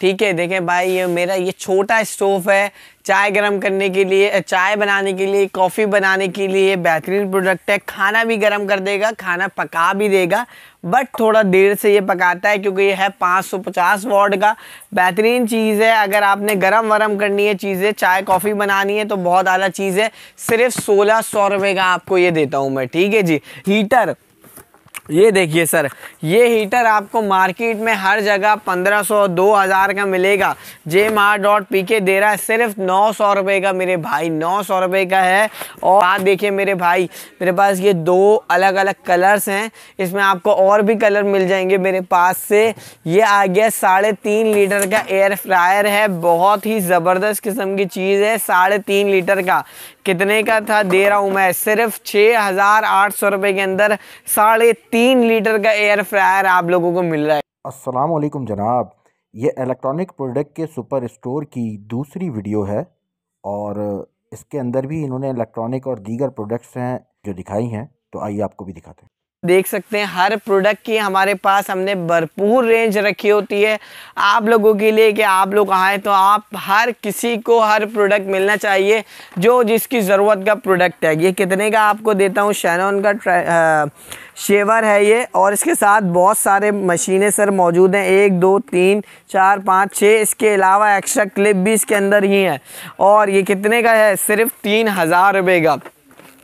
ठीक है देखें भाई ये मेरा ये छोटा स्टोव है चाय गर्म करने के लिए चाय बनाने के लिए कॉफ़ी बनाने के लिए बेहतरीन प्रोडक्ट है खाना भी गर्म कर देगा खाना पका भी देगा बट थोड़ा देर से ये पकाता है क्योंकि ये है 550 वॉट का बेहतरीन चीज़ है अगर आपने गरम वरम करनी है चीज़ें चाय कॉफ़ी बनानी है तो बहुत आला चीज़ है सिर्फ सोलह सौ रुपये का आपको ये देता हूँ मैं ठीक है जी हीटर ये देखिए सर ये हीटर आपको मार्केट में हर जगह 1500 2000 का मिलेगा जे मार डॉट पी के दे रहा है सिर्फ नौ सौ रुपये का मेरे भाई नौ सौ का है और आप देखिए मेरे भाई मेरे पास ये दो अलग अलग कलर्स हैं इसमें आपको और भी कलर मिल जाएंगे मेरे पास से ये आ गया साढ़े तीन लीटर का एयर फ्रायर है बहुत ही ज़बरदस्त किस्म की चीज़ है साढ़े तीन लीटर का कितने का था दे रहा हूँ मैं सिर्फ छः हज़ार आठ सौ रुपये के अंदर साढ़े तीन लीटर का एयर फ्रायर आप लोगों को मिल रहा है असलम जनाब ये इलेक्ट्रॉनिक प्रोडक्ट के सुपर स्टोर की दूसरी वीडियो है और इसके अंदर भी इन्होंने इलेक्ट्रॉनिक और दीगर प्रोडक्ट्स हैं जो दिखाई हैं तो आइए आपको भी दिखाते हैं देख सकते हैं हर प्रोडक्ट की हमारे पास हमने भरपूर रेंज रखी होती है आप लोगों के लिए कि आप लोग आए तो आप हर किसी को हर प्रोडक्ट मिलना चाहिए जो जिसकी ज़रूरत का प्रोडक्ट है ये कितने का आपको देता हूँ शैन का आ, शेवर है ये और इसके साथ बहुत सारे मशीनें सर मौजूद हैं एक दो तीन चार पाँच छः इसके अलावा एक्स्ट्रा क्लिप भी इसके अंदर ही है और ये कितने का है सिर्फ तीन हज़ार रुपये का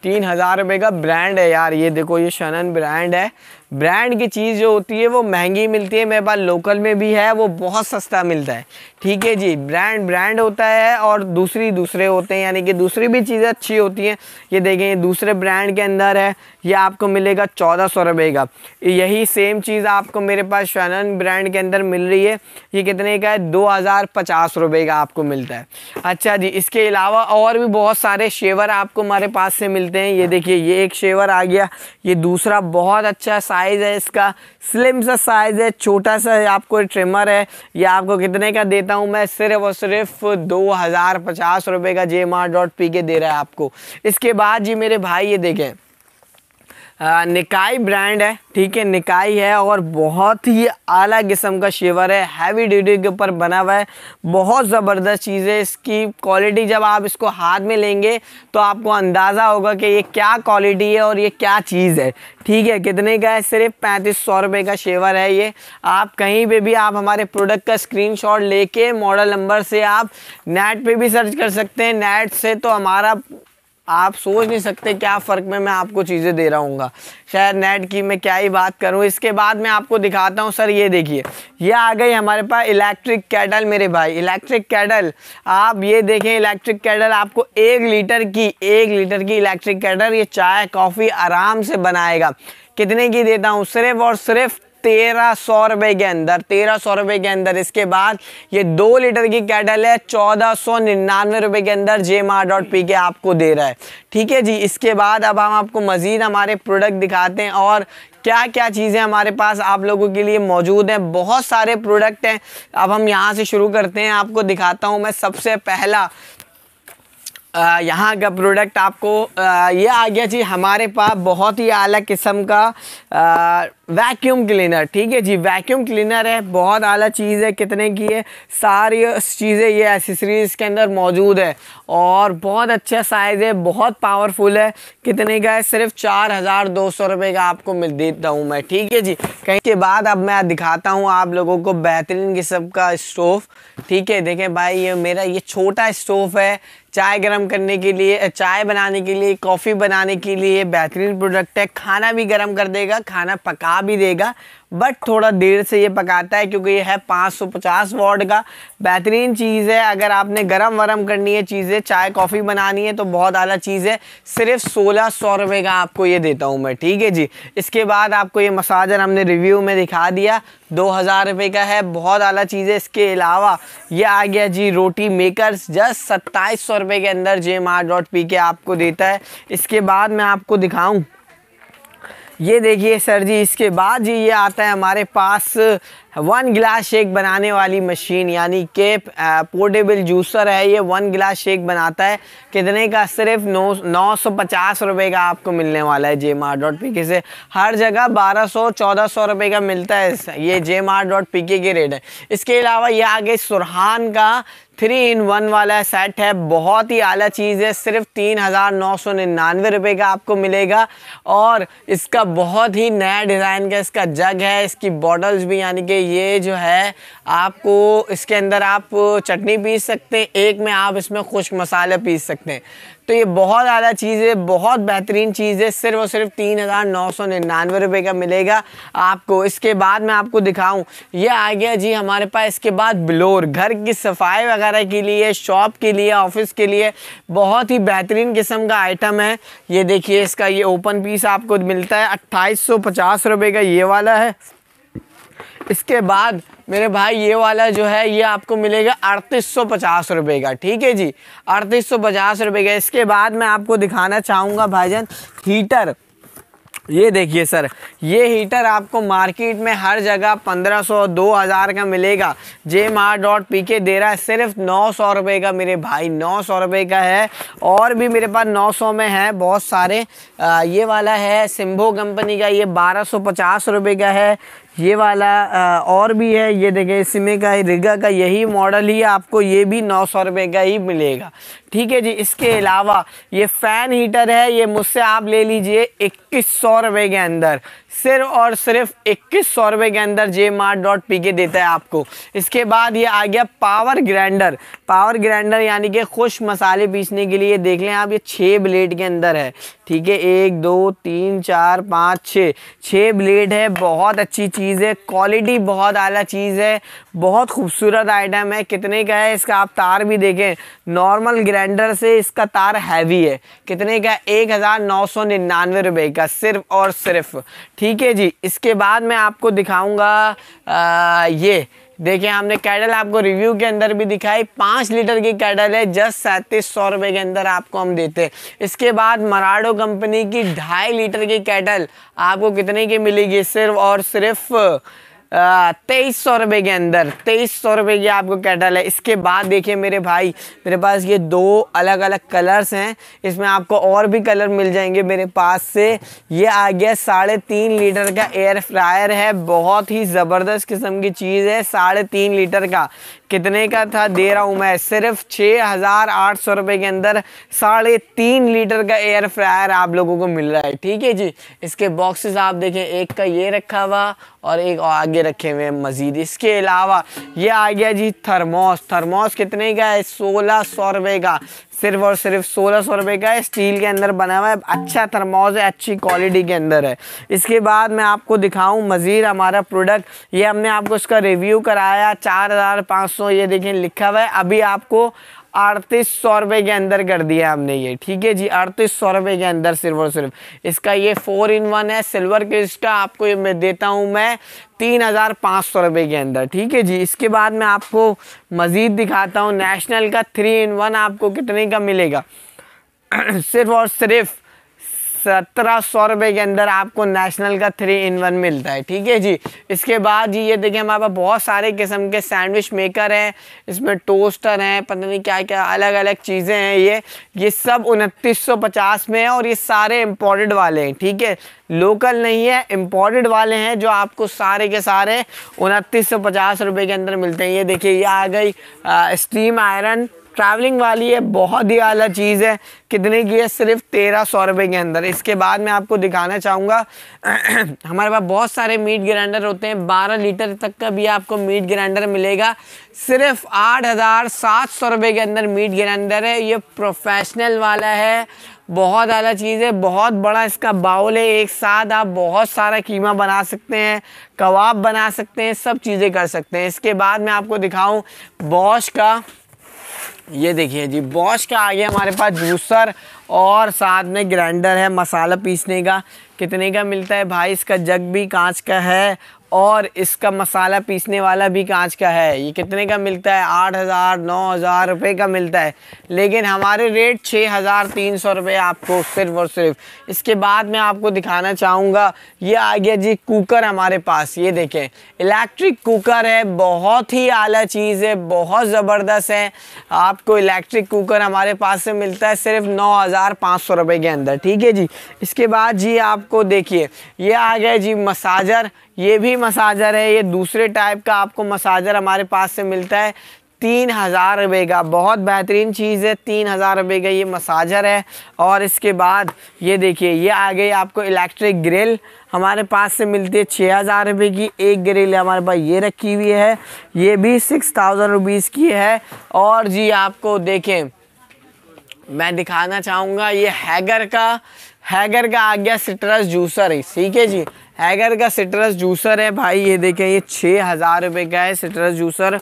तीन हज़ार रुपये का ब्रांड है यार ये देखो ये शनन ब्रांड है ब्रांड की चीज़ जो होती है वो महंगी मिलती है मेरे पास लोकल में भी है वो बहुत सस्ता मिलता है ठीक है जी ब्रांड ब्रांड होता है और दूसरी दूसरे होते हैं यानी कि दूसरी भी चीज़ें अच्छी होती हैं ये देखें ये दूसरे ब्रांड के अंदर है ये आपको मिलेगा चौदह सौ रुपये का यही सेम चीज़ आपको मेरे पास शनन ब्रांड के अंदर मिल रही है ये कितने का है दो हज़ार पचास रुपये का आपको मिलता है अच्छा जी इसके अलावा और भी बहुत सारे शेवर आपको हमारे पास से मिलते हैं ये देखिए ये एक शेवर आ गया ये दूसरा बहुत अच्छा साइज साइज़ है इसका स्लिम सा साइज़ है छोटा सा आपको ट्रिमर है ये आपको कितने का देता हूँ मैं सिर्फ और सिर्फ दो हज़ार पचास रुपये का जे मार डॉट पी के दे रहा है आपको इसके बाद जी मेरे भाई ये देखें निकाय निकाई ब्रांड है ठीक है निकाई है और बहुत ही आला किस्म का शेवर है हैवी ड्यूटी के ऊपर बना हुआ है बहुत ज़बरदस्त चीज़ है इसकी क्वालिटी जब आप इसको हाथ में लेंगे तो आपको अंदाज़ा होगा कि ये क्या क्वालिटी है और ये क्या चीज़ है ठीक है कितने का है सिर्फ पैंतीस सौ रुपये का शेवर है ये आप कहीं पर भी आप हमारे प्रोडक्ट का स्क्रीन लेके मॉडल नंबर से आप नेट पर भी सर्च कर सकते हैं नेट से तो हमारा आप सोच नहीं सकते क्या फ़र्क में मैं आपको चीज़ें दे रहा हूँ खैर नेट की मैं क्या ही बात करूँ इसके बाद मैं आपको दिखाता हूँ सर ये देखिए ये आ गई हमारे पास इलेक्ट्रिक कैडल मेरे भाई इलेक्ट्रिक कैडल आप ये देखें इलेक्ट्रिक कैडल आपको एक लीटर की एक लीटर की इलेक्ट्रिक कैडल ये चाय कॉफ़ी आराम से बनाएगा कितने की देता हूँ सिर्फ और सिर्फ तेरह सौ रुपये के अंदर तेरह सौ रुपये के अंदर इसके बाद ये दो लीटर की कैटल है चौदह सौ निन्यानवे रुपये के अंदर जे मार डॉट पी के आपको दे रहा है ठीक है जी इसके बाद अब हम आपको मज़ीद हमारे प्रोडक्ट दिखाते हैं और क्या क्या चीज़ें हमारे पास आप लोगों के लिए मौजूद हैं बहुत सारे प्रोडक्ट हैं अब हम यहाँ से शुरू करते हैं आपको दिखाता हूँ मैं सबसे पहला यहाँ का प्रोडक्ट आपको आ, ये आ गया जी हमारे पास बहुत ही अलग किस्म का आ, वैक्यूम क्लीनर ठीक है जी वैक्यूम क्लीनर है बहुत आला चीज़ है कितने की है सारी चीज़ें ये एसेसरीज के अंदर मौजूद है और बहुत अच्छा साइज़ है बहुत पावरफुल है कितने का है सिर्फ चार हज़ार दो सौ रुपये का आपको मिल देता हूँ मैं ठीक है जी कहीं के बाद अब मैं दिखाता हूँ आप लोगों को बेहतरीन किस्म का स्टोव ठीक है देखें भाई ये मेरा ये छोटा स्टोव है चाय गर्म करने के लिए चाय बनाने के लिए कॉफ़ी बनाने के लिए बेहतरीन प्रोडक्ट है खाना भी गर्म कर देगा खाना पका पका भी देगा बट थोड़ा देर से ये पकाता है क्योंकि ये है 550 सौ वॉट का बेहतरीन चीज़ है अगर आपने गरम वरम करनी है चीज़ें चाय कॉफ़ी बनानी है तो बहुत आला चीज़ है सिर्फ सोलह सौ रुपये का आपको ये देता हूँ मैं ठीक है जी इसके बाद आपको ये मसाजर हमने रिव्यू में दिखा दिया दो हज़ार रुपये का है बहुत आला चीज़ है इसके अलावा ये आ गया जी रोटी मेकर्स जस्ट सत्ताईस सौ के अंदर जे के आपको देता है इसके बाद मैं आपको दिखाऊँ ये देखिए सर जी इसके बाद जी ये आता है हमारे पास वन गिलास शेक बनाने वाली मशीन यानी के पोर्टेबल जूसर है ये वन गिलास शेक बनाता है कितने का सिर्फ नौ नौ सौ पचास रुपये का आपको मिलने वाला है जे मार डॉट पी के से हर जगह बारह सौ चौदह सौ रुपये का मिलता है ये जे मार डॉट पी के, के रेट है इसके अलावा ये आगे सुरहान का थ्री इन वन वाला सेट है बहुत ही आला चीज़ है सिर्फ तीन हज़ार नौ सौ निन्यानवे रुपये का आपको मिलेगा और इसका बहुत ही नया डिज़ाइन का इसका जग है इसकी बॉटल्स भी यानी कि ये जो है आपको इसके अंदर आप चटनी पीस सकते हैं एक में आप इसमें खुश्क मसाले पीस सकते हैं तो ये बहुत ज़्यादा चीज़ है बहुत बेहतरीन चीज़ है सिर्फ और सिर्फ तीन हज़ार नौ सौ निन्यानवे रुपये का मिलेगा आपको इसके बाद मैं आपको दिखाऊं ये आ गया जी हमारे पास इसके बाद ब्लोर घर की सफाई वगैरह के लिए शॉप के लिए ऑफिस के लिए बहुत ही बेहतरीन किस्म का आइटम है ये देखिए इसका ये ओपन पीस आपको मिलता है अट्ठाईस सौ पचास रुपये का ये वाला है इसके बाद मेरे भाई ये वाला जो है ये आपको मिलेगा अड़तीस सौ पचास रुपये का ठीक है जी अड़तीस सौ पचास रुपये का इसके बाद मैं आपको दिखाना चाहूँगा जान हीटर ये देखिए सर ये हीटर आपको मार्केट में हर जगह 1500 2000 का मिलेगा जे मार डॉट पी के दे रहा है सिर्फ नौ सौ रुपये का मेरे भाई नौ सौ रुपये का है और भी मेरे पास नौ सौ में है बहुत सारे आ, ये वाला है सिम्भो कंपनी का ये बारह सौ पचास रुपये का है ये वाला और भी है ये देखें इसमें का रिगा का यही मॉडल ही आपको ये भी नौ सौ रुपये का ही मिलेगा ठीक है जी इसके अलावा ये फ़ैन हीटर है ये मुझसे आप ले लीजिए इक्कीस सौ रुपये के अंदर सिर्फ और सिर्फ इक्कीस सौ रुपये के अंदर जे मार्ट डॉट पी के देता है आपको इसके बाद ये आ गया पावर ग्राइंडर पावर ग्राइंडर यानी कि खुश मसाले पीसने के लिए देख लें आप ये छः ब्लेड के अंदर है ठीक है एक दो तीन चार पाँच छः छः ब्लेड है बहुत अच्छी चीज़ है क्वालिटी बहुत आला चीज़ है बहुत खूबसूरत आइटम है कितने का है इसका आप तार भी देखें नॉर्मल ग्राइंडर से इसका तार हैवी है कितने का एक हज़ार नौ सौ निन्यानवे रुपये का सिर्फ और सिर्फ ठीक है जी इसके बाद मैं आपको दिखाऊंगा ये देखें हमने कैडल आपको रिव्यू के अंदर भी दिखाई पाँच लीटर की कैडल है जस्ट सैंतीस सौ रुपये के अंदर आपको हम देते हैं इसके बाद मराडो कंपनी की ढाई लीटर की कैडल आपको कितने की मिलेगी सिर्फ और सिर्फ तेईस सौ रुपये के अंदर तेईस सौ रुपये की आपको कैटल है इसके बाद देखिए मेरे भाई मेरे पास ये दो अलग अलग कलर्स हैं इसमें आपको और भी कलर मिल जाएंगे मेरे पास से ये आ गया साढ़े तीन लीटर का एयर फ्रायर है बहुत ही ज़बरदस्त किस्म की चीज़ है साढ़े तीन लीटर का कितने का था दे रहा हूँ मैं सिर्फ छः हज़ार आठ सौ रुपये के अंदर साढ़े तीन लीटर का एयर फ्रायर आप लोगों को मिल रहा है ठीक है जी इसके बॉक्सेस आप देखें एक का ये रखा हुआ और एक और आगे रखे हुए हैं मज़ीद इसके अलावा ये आ गया जी थर्मोस थर्मोस कितने का है सोलह सौ रुपये का सिर्फ और सिर्फ सोलह सौ रुपये का है स्टील के अंदर बना हुआ है अच्छा थर्मोज है अच्छी क्वालिटी के अंदर है इसके बाद मैं आपको दिखाऊं मज़ीद हमारा प्रोडक्ट ये हमने आपको इसका रिव्यू कराया चार हज़ार पाँच सौ ये देखें लिखा हुआ है अभी आपको अड़तीस सौ रुपये के अंदर कर दिया हमने ये ठीक है जी अड़तीस सौ रुपये के अंदर सिर्फ और सिर्फ इसका ये फोर इन वन है सिल्वर के इसका आपको ये मैं देता हूँ मैं तीन हज़ार पाँच सौ रुपये के अंदर ठीक है जी इसके बाद मैं आपको मज़ीद दिखाता हूँ नेशनल का थ्री इन वन आपको कितने का मिलेगा सिर्फ और सिर्फ सत्रह सौ रुपये के अंदर आपको नेशनल का थ्री इन वन मिलता है ठीक है जी इसके बाद जी ये देखिए हमारे पास बहुत सारे किस्म के सैंडविच मेकर हैं इसमें टोस्टर हैं पता नहीं क्या क्या अलग अलग चीज़ें हैं ये ये सब उनतीस सौ पचास में है और ये सारे इम्पोर्टेड वाले हैं ठीक है लोकल नहीं है इम्पोर्टेड वाले हैं जो आपको सारे के सारे उनतीस सौ के अंदर मिलते हैं ये देखिए ये आ गई स्टीम आयरन ट्रैवलिंग वाली है बहुत ही आला चीज़ है कितने की है सिर्फ तेरह सौ रुपये के अंदर इसके बाद मैं आपको दिखाना चाहूँगा हमारे पास बहुत सारे मीट ग्राइंडर होते हैं बारह लीटर तक का भी आपको मीट ग्राइंडर मिलेगा सिर्फ आठ हज़ार सात सौ रुपये के अंदर मीट ग्राइंडर है ये प्रोफेशनल वाला है बहुत आला चीज़ है बहुत बड़ा इसका बाउल है एक साथ आप बहुत सारा कीमा बना सकते हैं कबाब बना सकते हैं सब चीज़ें कर सकते हैं इसके बाद मैं आपको दिखाऊँ बॉश का ये देखिए जी बॉश का आ गया हमारे पास जूसर और साथ में ग्राइंडर है मसाला पीसने का कितने का मिलता है भाई इसका जग भी कांच का है और इसका मसाला पीसने वाला भी कांच का है ये कितने का मिलता है आठ हज़ार नौ हज़ार रुपये का मिलता है लेकिन हमारे रेट छः हज़ार तीन सौ रुपये आपको सिर्फ और सिर्फ इसके बाद मैं आपको दिखाना चाहूँगा ये आ गया जी कुकर हमारे पास ये देखें इलेक्ट्रिक कुकर है बहुत ही आला चीज़ है बहुत ज़बरदस्त है आपको इलेक्ट्रिक कुकर हमारे पास से मिलता है सिर्फ नौ हज़ार पाँच सौ रुपये के अंदर ठीक है जी इसके बाद जी आपको देखिए ये आ गया जी मसाजर ये भी मसाजर है ये दूसरे टाइप का आपको मसाजर हमारे पास से मिलता है तीन हज़ार रुपये का बहुत बेहतरीन चीज़ है तीन हज़ार रुपये का ये मसाजर है और इसके बाद ये देखिए ये आ गई आपको इलेक्ट्रिक ग्रिल हमारे पास से मिलती है छः हज़ार रुपये की एक ग्रिल हमारे पास ये रखी हुई है ये भी सिक्स थाउजेंड रुपीज़ की है और जी आपको देखें मैं दिखाना चाहूँगा ये हैगर का हैगर का आ गया सिट्रस जूसर ठीक है जी हैगर का सिट्रस जूसर है भाई ये देखें ये छः हज़ार रुपये का है सिट्रस जूसर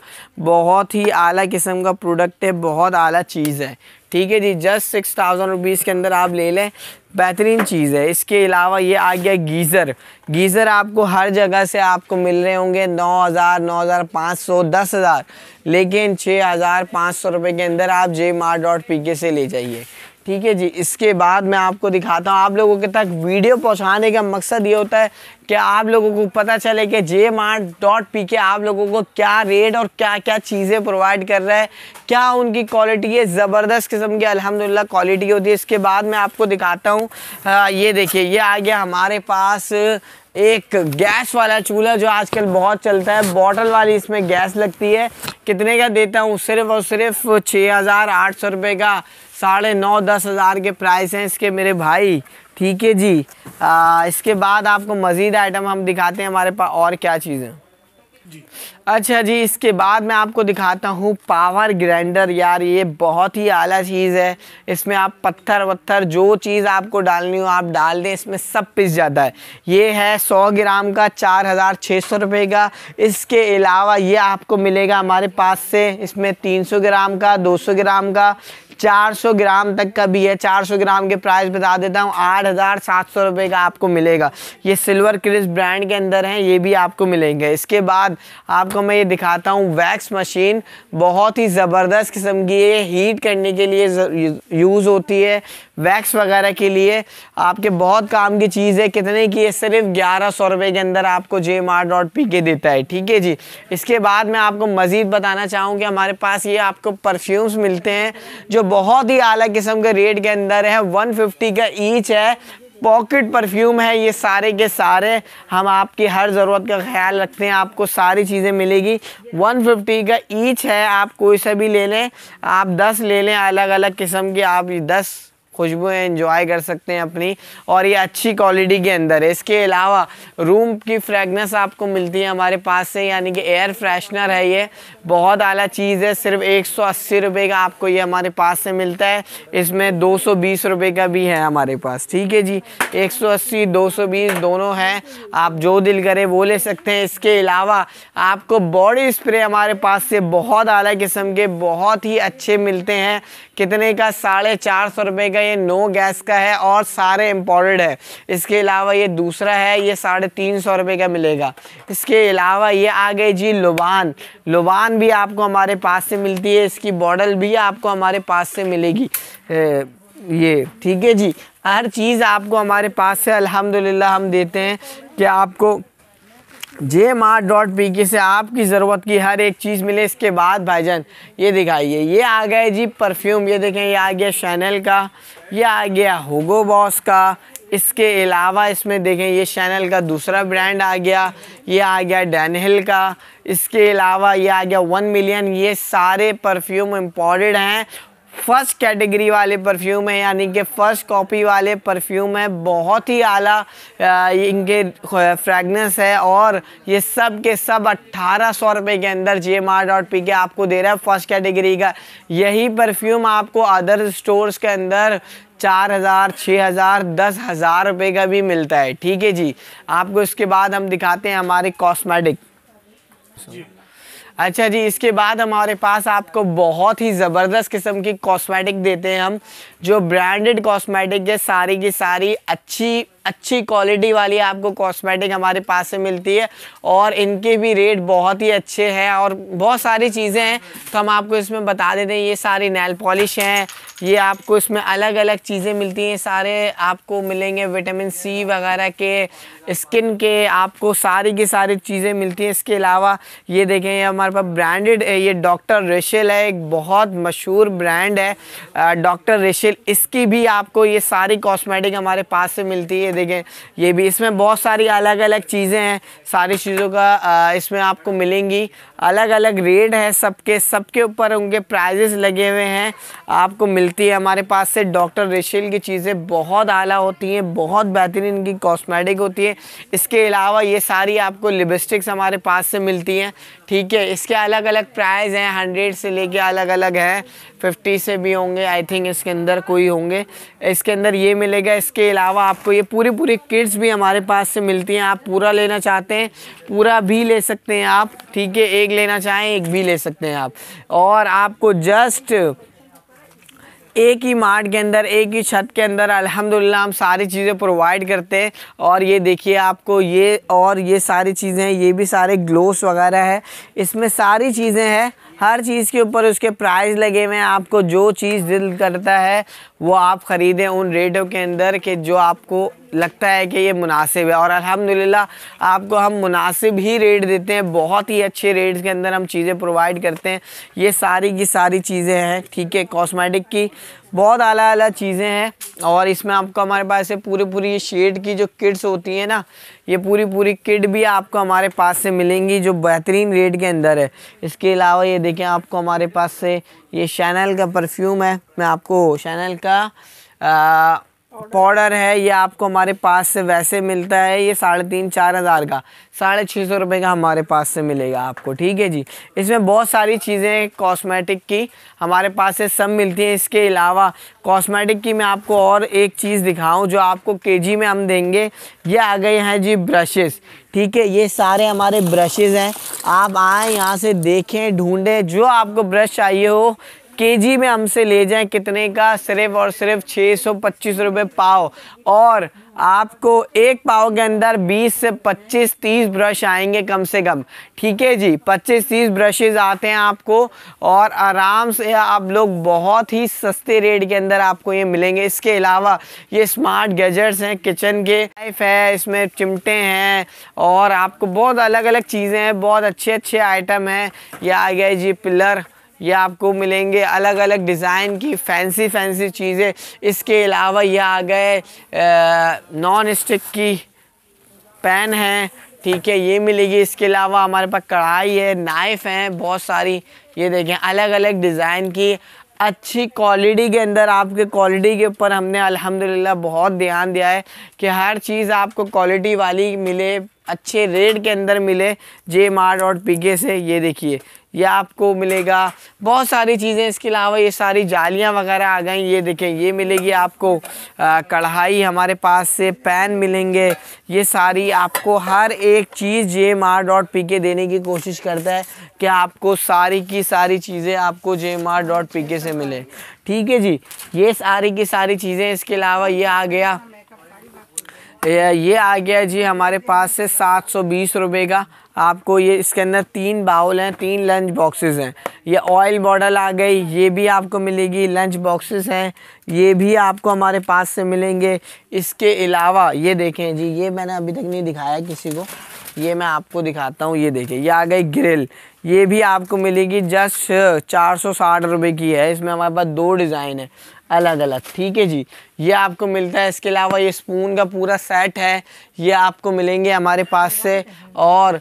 बहुत ही आला किस्म का प्रोडक्ट है बहुत आला चीज़ है ठीक है जी जस्ट सिक्स थाउजेंड रुपीज़ के अंदर आप ले लें बेहतरीन चीज़ है इसके अलावा ये आ गया गीज़र गीज़र आपको हर जगह से आपको मिल रहे होंगे नौ हज़ार नौ हज़ार पाँच सौ दस हज़ार लेकिन छः हज़ार पाँच सौ रुपये के अंदर आप जे मार डॉट पी के से ले जाइए ठीक है जी इसके बाद मैं आपको दिखाता हूँ आप लोगों के तक वीडियो पहुँचाने का मकसद ये होता है कि आप लोगों को पता चले कि जे मार्ट डॉट पी के आप लोगों को क्या रेट और क्या क्या चीज़ें प्रोवाइड कर रहा है क्या उनकी क्वालिटी है ज़बरदस्त किस्म की अल्हम्दुलिल्लाह क्वालिटी होती है इसके बाद मैं आपको दिखाता हूँ ये देखिए ये आ गया हमारे पास एक गैस वाला चूल्हा जो आजकल बहुत चलता है बॉटल वाली इसमें गैस लगती है कितने का देता हूँ सिर्फ और सिर्फ छः हज़ार आठ सौ रुपये का साढ़े नौ दस हज़ार के प्राइस हैं इसके मेरे भाई ठीक है जी आ, इसके बाद आपको मज़ीद आइटम हम दिखाते हैं हमारे पास और क्या चीज़ें जी अच्छा जी इसके बाद मैं आपको दिखाता हूँ पावर ग्राइंडर यार ये बहुत ही आला चीज़ है इसमें आप पत्थर वत्थर जो चीज़ आपको डालनी हो आप डाल दें इसमें सब पिस जाता है ये है 100 ग्राम का चार हज़ार छः सौ रुपये का इसके अलावा ये आपको मिलेगा हमारे पास से इसमें 300 ग्राम का 200 ग्राम का 400 ग्राम तक का भी है 400 ग्राम के प्राइस बता देता हूँ आठ हज़ार सात सौ रुपये का आपको मिलेगा ये सिल्वर क्रिस ब्रांड के अंदर हैं ये भी आपको मिलेंगे इसके बाद आपको मैं ये दिखाता हूँ वैक्स मशीन बहुत ही ज़बरदस्त किस्म की है हीट करने के लिए यूज़ होती है वैक्स वगैरह के लिए आपके बहुत काम की चीज़ है कितने की है सिर्फ ग्यारह सौ रुपये के अंदर आपको जे मार डॉट पी के देता है ठीक है जी इसके बाद मैं आपको मज़ीद बताना चाहूँ कि हमारे पास ये आपको परफ्यूम्स मिलते हैं जो बहुत ही आला किस्म के रेट के अंदर है 150 का ईच है पॉकेट परफ्यूम है ये सारे के सारे हम आपकी हर ज़रूरत का ख्याल रखते हैं आपको सारी चीज़ें मिलेगी 150 का ईच है आप कोई सा भी ले लें आप 10 ले लें अलग अलग किस्म के आप 10 खुशबू एंजॉय कर सकते हैं अपनी और ये अच्छी क्वालिटी के अंदर है इसके अलावा रूम की फ्रेगनेस आपको मिलती है हमारे पास से यानी कि एयर फ्रेशनर है ये बहुत आला चीज़ है सिर्फ एक सौ अस्सी रुपये का आपको ये हमारे पास से मिलता है इसमें दो सौ बीस रुपये का भी है हमारे पास ठीक है जी एक सौ अस्सी दो सौ बीस दोनों हैं आप जो दिल करें वो ले सकते हैं इसके अलावा आपको बॉडी स्प्रे हमारे पास से बहुत आला किस्म के बहुत ही अच्छे मिलते हैं कितने का साढ़े चार सौ रुपये का ये नो गैस का है और सारे इम्पोर्टेड है इसके अलावा ये दूसरा है ये साढ़े तीन सौ रुपये का मिलेगा इसके अलावा ये आ गई जी लुबान लुबान भी आपको हमारे पास से मिलती है इसकी बॉडल भी आपको हमारे पास से मिलेगी ये ठीक है जी हर चीज़ आपको हमारे पास से अलहमदिल्ला हम देते हैं कि आपको जे मार डॉट पी के से आपकी ज़रूरत की हर एक चीज़ मिले इसके बाद भाईजान ये दिखाइए ये आ गए जी परफ्यूम ये देखें ये आ गया शैनल का ये आ गया होगो बॉस का इसके अलावा इसमें देखें ये शैनल का दूसरा ब्रांड आ गया ये आ गया डैनहिल का इसके अलावा ये आ गया वन मिलियन ये सारे परफ्यूम इम्पोर्टेड हैं फर्स्ट कैटेगरी वाले परफ्यूम है यानी कि फ़र्स्ट कॉपी वाले परफ्यूम है बहुत ही आला इनके फ्रेगनेंस है और ये सब के सब अट्ठारह सौ रुपये के अंदर जे आर डॉट पी के आपको दे रहा है फर्स्ट कैटेगरी का यही परफ्यूम आपको अदर स्टोर्स के अंदर चार हज़ार छः हज़ार दस हज़ार रुपये का भी मिलता है ठीक है जी आपको इसके बाद हम दिखाते हैं हमारे कॉस्मेटिक अच्छा जी इसके बाद हमारे पास आपको बहुत ही ज़बरदस्त किस्म की कॉस्मेटिक देते हैं हम जो ब्रांडेड कॉस्मेटिक है सारी की सारी अच्छी अच्छी क्वालिटी वाली आपको कॉस्मेटिक हमारे पास से मिलती है और इनके भी रेट बहुत ही अच्छे हैं और बहुत सारी चीज़ें हैं तो हम आपको इसमें बता देते हैं ये सारी नेल पॉलिश हैं ये आपको इसमें अलग अलग चीज़ें मिलती हैं सारे आपको मिलेंगे विटामिन सी वगैरह के स्किन के आपको सारी की सारी चीज़ें मिलती हैं इसके अलावा ये देखें ये हमारे पास ब्रांडेड ये डॉक्टर रेशल है एक बहुत मशहूर ब्रांड है डॉक्टर रेशल फेशियल इसकी भी आपको ये सारी कॉस्मेटिक हमारे पास से मिलती है देखें ये भी इसमें बहुत सारी अलग अलग चीज़ें हैं सारी चीज़ों का इसमें आपको मिलेंगी अलग अलग रेट है सबके सबके ऊपर उनके प्राइजेस लगे हुए हैं आपको मिलती है हमारे पास से डॉक्टर रेशियल की चीज़ें बहुत आला होती हैं बहुत बेहतरीन इनकी कॉस्मेटिक होती है इसके अलावा ये सारी आपको लिपस्टिक्स हमारे पास से मिलती हैं ठीक है इसके अलग अलग प्राइस हैं हंड्रेड से लेके अलग अलग हैं फिफ्टी से भी होंगे आई थिंक इसके अंदर अंदर कोई होंगे इसके अंदर ये मिलेगा इसके अलावा आपको ये पूरी पूरी किट्स भी हमारे पास से मिलती हैं आप पूरा लेना चाहते हैं पूरा भी ले सकते हैं आप ठीक है एक लेना चाहें एक भी ले सकते हैं आप और आपको जस्ट एक ही मार्ट के अंदर एक ही छत के अंदर अल्हम्दुलिल्लाह हम सारी चीज़ें प्रोवाइड करते हैं और ये देखिए आपको ये और ये सारी चीज़ें ये भी सारे ग्लोस वगैरह है इसमें सारी चीज़ें हैं हर चीज़ के ऊपर उसके प्राइस लगे हुए हैं आपको जो चीज़ दिल करता है वो आप ख़रीदें उन रेटों के अंदर के जो आपको लगता है कि ये मुनासिब है और अल्हम्दुलिल्लाह आपको हम मुनासिब ही रेट देते हैं बहुत ही अच्छे रेट्स के अंदर हम चीज़ें प्रोवाइड करते हैं ये सारी की सारी चीज़ें हैं ठीक है कॉस्मेटिक की बहुत आला आला चीज़ें हैं और इसमें आपको हमारे पास से पूरी पूरी ये शेड की जो किड्स होती हैं ना ये पूरी पूरी किट भी आपको हमारे पास से मिलेंगी जो बेहतरीन रेट के अंदर है इसके अलावा ये देखें आपको हमारे पास से ये शैनल का परफ्यूम है मैं आपको शैनल का आ, पाउडर है ये आपको हमारे पास से वैसे मिलता है ये साढ़े तीन चार हज़ार का साढ़े छः सौ रुपये का हमारे पास से मिलेगा आपको ठीक है जी इसमें बहुत सारी चीज़ें कॉस्मेटिक की हमारे पास से सब मिलती हैं इसके अलावा कॉस्मेटिक की मैं आपको और एक चीज़ दिखाऊं जो आपको केजी में हम देंगे ये आ गए हैं जी ब्रशेस ठीक है ये सारे हमारे ब्रशेज़ हैं आप आएँ यहाँ से देखें ढूँढें जो आपको ब्रश चाहिए हो केजी में हमसे ले जाएं कितने का सिर्फ और सिर्फ छः सौ पच्चीस रुपये पाव और आपको एक पाव के अंदर 20 से 25 30 ब्रश आएंगे कम से कम ठीक है जी 25 30 ब्रशेज आते हैं आपको और आराम से आप लोग बहुत ही सस्ते रेट के अंदर आपको ये मिलेंगे इसके अलावा ये स्मार्ट गैजेट्स हैं किचन के लाइफ है इसमें चिमटे हैं और आपको बहुत अलग अलग चीज़ें हैं बहुत अच्छे अच्छे आइटम हैं ये आ गया जी पिलर ये आपको मिलेंगे अलग अलग डिज़ाइन की फैंसी फैंसी चीज़ें इसके अलावा ये आ गए नॉन स्टिक की पैन है ठीक है ये मिलेगी इसके अलावा हमारे पास कढ़ाई है नाइफ़ हैं बहुत सारी ये देखें अलग अलग डिज़ाइन की अच्छी क्वालिटी के अंदर आपके क्वालिटी के ऊपर हमने अल्हम्दुलिल्लाह बहुत ध्यान दिया है कि हर चीज़ आपको क्वालिटी वाली मिले अच्छे रेट के अंदर मिले जे मार्ट और पिगे से ये देखिए ये आपको मिलेगा बहुत सारी चीज़ें इसके अलावा ये सारी जालियां वगैरह आ गई ये देखें ये मिलेगी आपको कढ़ाई हमारे पास से पैन मिलेंगे ये सारी आपको हर एक चीज़ जे मार डॉट पी के देने की कोशिश करता है कि आपको सारी की सारी चीज़ें आपको जे मार डॉट पी के से मिले ठीक है जी ये सारी की सारी चीज़ें इसके अलावा ये आ गया ये आ गया जी हमारे पास से सात सौ बीस रुपये का आपको ये इसके अंदर तीन बाउल हैं तीन लंच बॉक्सेस हैं ये ऑयल बॉटल आ गई ये भी आपको मिलेगी लंच बॉक्सेस हैं ये भी आपको हमारे पास से मिलेंगे इसके अलावा ये देखें जी ये मैंने अभी तक नहीं दिखाया किसी को ये मैं आपको दिखाता हूँ ये देखिए ये आ गई ग्रिल ये भी आपको मिलेगी जस्ट चार सौ साठ रुपये की है इसमें हमारे पास दो डिज़ाइन है अलग अलग ठीक है जी ये आपको मिलता है इसके अलावा ये स्पून का पूरा सेट है ये आपको मिलेंगे हमारे पास से और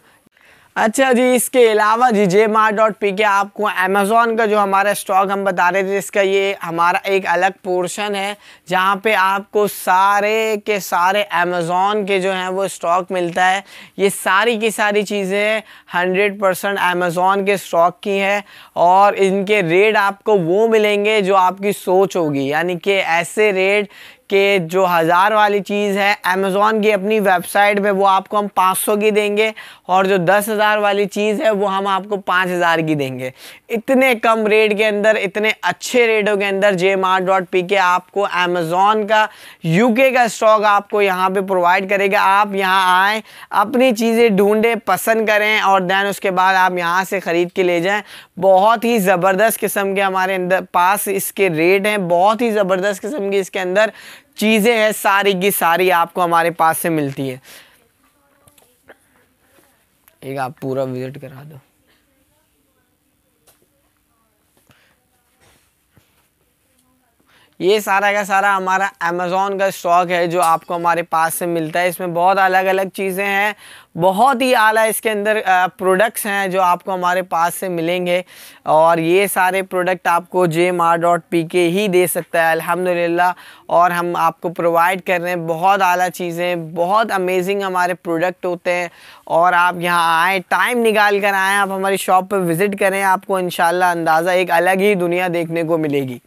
अच्छा जी इसके अलावा जी जे मार डॉट पी के आपको अमेज़ोन का जो हमारा स्टॉक हम बता रहे थे इसका ये हमारा एक अलग पोर्शन है जहाँ पे आपको सारे के सारे अमेज़ोन के जो हैं वो स्टॉक मिलता है ये सारी की सारी चीज़ें हंड्रेड परसेंट अमेज़ोन के स्टॉक की हैं और इनके रेट आपको वो मिलेंगे जो आपकी सोच होगी यानी कि ऐसे रेट कि जो हज़ार वाली चीज़ है अमेज़ोन की अपनी वेबसाइट पे वो आपको हम 500 की देंगे और जो दस हज़ार वाली चीज़ है वो हम आपको 5000 की देंगे इतने कम रेट के अंदर इतने अच्छे रेटों के अंदर जे मार्ट डॉट पी के आपको अमेज़ोन का यूके का स्टॉक आपको यहाँ पे प्रोवाइड करेगा आप यहाँ आए अपनी चीज़ें ढूंढें पसंद करें और दैन उसके बाद आप यहाँ से ख़रीद के ले जाएँ बहुत ही ज़बरदस्त किस्म के हमारे अंदर पास इसके रेट हैं बहुत ही ज़बरदस्त किस्म के इसके अंदर चीज़ें हैं सारी की सारी आपको हमारे पास से मिलती है एक आप पूरा विजिट करा दो ये सारा का सारा हमारा अमेज़ोन का स्टॉक है जो आपको हमारे पास से मिलता है इसमें बहुत अलग अलग चीज़ें हैं बहुत ही आला इसके अंदर प्रोडक्ट्स हैं जो आपको हमारे पास से मिलेंगे और ये सारे प्रोडक्ट आपको जे मार डॉट पी के ही दे सकता है अल्हम्दुलिल्लाह और हम आपको प्रोवाइड कर रहे हैं बहुत आला चीज़ें बहुत अमेजिंग हमारे प्रोडक्ट होते हैं और आप यहाँ आएँ टाइम निकाल कर आएँ आप हमारी शॉप पर विज़िट करें आपको इन अंदाज़ा एक अलग ही दुनिया देखने को मिलेगी